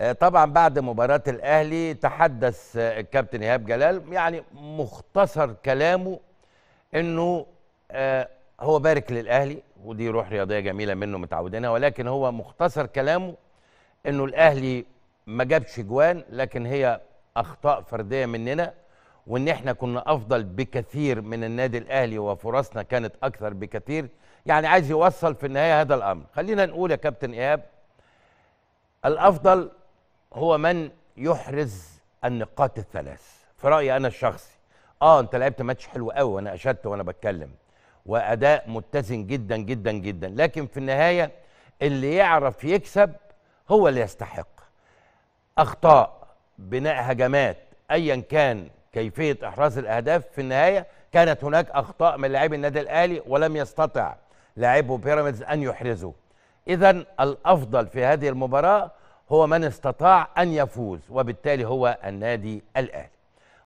آه، طبعا بعد مباراة الأهلي تحدث آه، الكابتن إيهاب جلال يعني مختصر كلامه أنه آه، هو بارك للأهلي ودي روح رياضية جميلة منه متعودينها ولكن هو مختصر كلامه أنه الأهلي ما جابش جوان لكن هي أخطاء فردية مننا وان احنا كنا افضل بكثير من النادي الاهلي وفرصنا كانت اكثر بكثير يعني عايز يوصل في النهايه هذا الامر خلينا نقول يا كابتن ايهاب الافضل هو من يحرز النقاط الثلاث في رايي انا الشخصي اه انت لعبت ماتش حلو قوي وانا اشدت وانا بتكلم واداء متزن جدا جدا جدا لكن في النهايه اللي يعرف يكسب هو اللي يستحق اخطاء بناء هجمات ايا كان كيفيه احراز الاهداف في النهايه كانت هناك اخطاء من لاعبي النادي الاهلي ولم يستطع لاعبو بيراميدز ان يحرزه اذا الافضل في هذه المباراه هو من استطاع أن يفوز وبالتالي هو النادي الأهلي